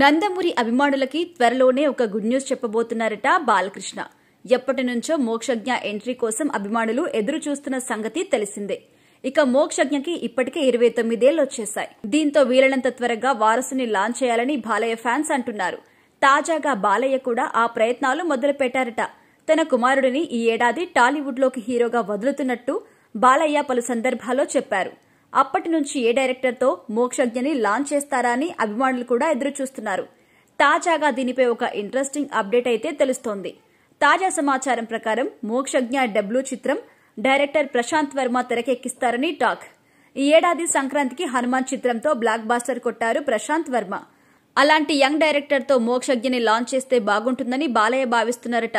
నందమూరి అభిమానులకి త్వరలోనే ఒక గుడ్ న్యూస్ చెప్పబోతున్నారట బాలకృష్ణ ఎప్పటి నుంచో మోక్షజ్ఞ ఎంట్రీ కోసం అభిమానులు ఎదురు చూస్తున్న సంగతి తెలిసిందే ఇక మోక్షజ్ఞకి ఇప్పటికే ఇరవై తొమ్మిదేళ్లు వచ్చేశాయి దీంతో వీలైనంత త్వరగా వారసుని లాంచ్ చేయాలని బాలయ్య ఫ్యాన్స్ అంటున్నారు తాజాగా బాలయ్య కూడా ఆ ప్రయత్నాలు మొదలుపెట్టారట తన కుమారుడిని ఈ ఏడాది టాలీవుడ్లోకి హీరోగా వదులుతున్నట్టు బాలయ్య పలు సందర్భాల్లో చెప్పారు అప్పటి నుంచి ఏ డైరెక్టర్తో మోక్షజ్ఞని లాంచ్ చేస్తారా అని అభిమానులు కూడా ఎదురు చూస్తున్నారు తాజాగా దీనిపై ఒక ఇంట్రెస్టింగ్ అప్డేట్ అయితే తెలుస్తోంది తాజా సమాచారం ప్రకారం మోక్షజ్ఞ డబ్ల్యూ చిత్రం డైరెక్టర్ ప్రశాంత్ వర్మ తెరకెక్కిస్తారని టాక్ ఈ ఏడాది సంక్రాంతికి హనుమాన్ చిత్రంతో బ్లాక్ బాస్టర్ కొట్టారు ప్రశాంత్ వర్మ అలాంటి యంగ్ డైరెక్టర్తో మోక్షజ్ఞని లాంచ్ చేస్తే బాగుంటుందని బాలయ్య భావిస్తున్నారట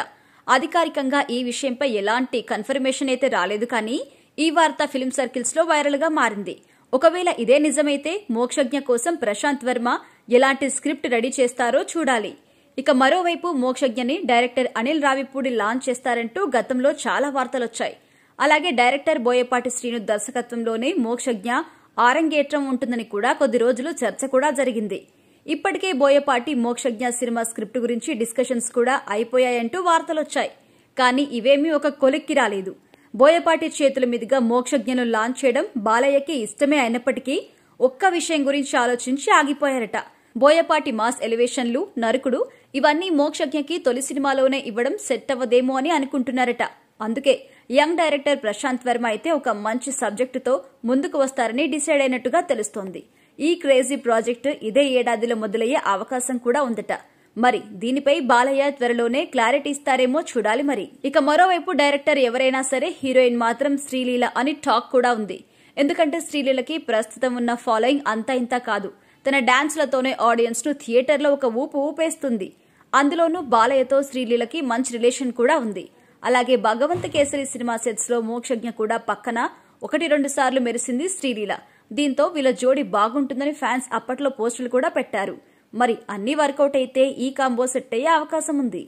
అధికారికంగా ఈ విషయంపై ఎలాంటి కన్ఫర్మేషన్ అయితే రాలేదు కానీ ఈ వార్త లో సర్కిల్స్లో వైరల్గా మారింది ఒకవేళ ఇదే నిజమైతే మోక్షజ్ఞ కోసం ప్రశాంత్ వర్మ ఎలాంటి స్క్రిప్ట్ రెడీ చేస్తారో చూడాలి ఇక మరోవైపు మోక్షజ్ఞని డైరెక్టర్ అనిల్ రావిపూడి లాంచ్ చేస్తారంటూ గతంలో చాలా వార్తలొచ్చాయి అలాగే డైరెక్టర్ బోయపాటి శ్రీను దర్శకత్వంలోనే మోక్షజ్ఞ ఆరంగేట్రం ఉంటుందని కూడా కొద్ది రోజులు చర్చ కూడా జరిగింది ఇప్పటికే బోయపాటి మోక్షజ్ఞ సినిమా స్క్రిప్ట్ గురించి డిస్కషన్స్ కూడా అయిపోయాయంటూ వార్తలొచ్చాయి కానీ ఇవేమీ ఒక కొలిక్కి రాలేదు బోయపాటి చేతుల మీదుగా మోక్షజ్ఞను లాంచ్ చేయడం బాలయ్యకి ఇష్టమే అయినప్పటికీ ఒక్క విషయం గురించి ఆలోచించి ఆగిపోయారట బోయపాటి మాస్ ఎలివేషన్లు నరుకుడు ఇవన్నీ మోక్షజ్ఞకి తొలి సినిమాలోనే ఇవ్వడం సెట్ అవ్వదేమో అని అనుకుంటున్నారట అందుకే యంగ్ డైరెక్టర్ ప్రశాంత్ వర్మ అయితే ఒక మంచి సబ్జెక్టుతో ముందుకు వస్తారని డిసైడ్ అయినట్టుగా తెలుస్తోంది ఈ క్రేజీ ప్రాజెక్టు ఇదే ఏడాదిలో మొదలయ్యే అవకాశం కూడా ఉందట మరి దీనిపై బాలయ్య త్వరలోనే క్లారిటీ ఇస్తారేమో చూడాలి మరి ఇక మరోవైపు డైరెక్టర్ ఎవరైనా సరే హీరోయిన్ మాత్రం శ్రీలీల అని టాక్ కూడా ఉంది ఎందుకంటే శ్రీలీలకి ప్రస్తుతం ఉన్న ఫాలోయింగ్ అంతా ఇంత కాదు తన డాన్స్లతోనే ఆడియన్స్ను థియేటర్లో ఒక ఊపు ఊపేస్తుంది అందులోనూ బాలయ్యతో శ్రీలీలకి మంచి రిలేషన్ కూడా ఉంది అలాగే భగవంత్ కేసరి సినిమా సెట్స్లో మోక్షజ్ఞ కూడా పక్కన ఒకటి రెండు సార్లు మెరిసింది శ్రీలీల దీంతో వీళ్ళ జోడి బాగుంటుందని ఫ్యాన్స్ అప్పట్లో పోస్టులు కూడా పెట్టారు మరి అన్ని వర్కౌట్ అయితే ఈ కాంబో సెట్ అయ్యే అవకాశం ఉంది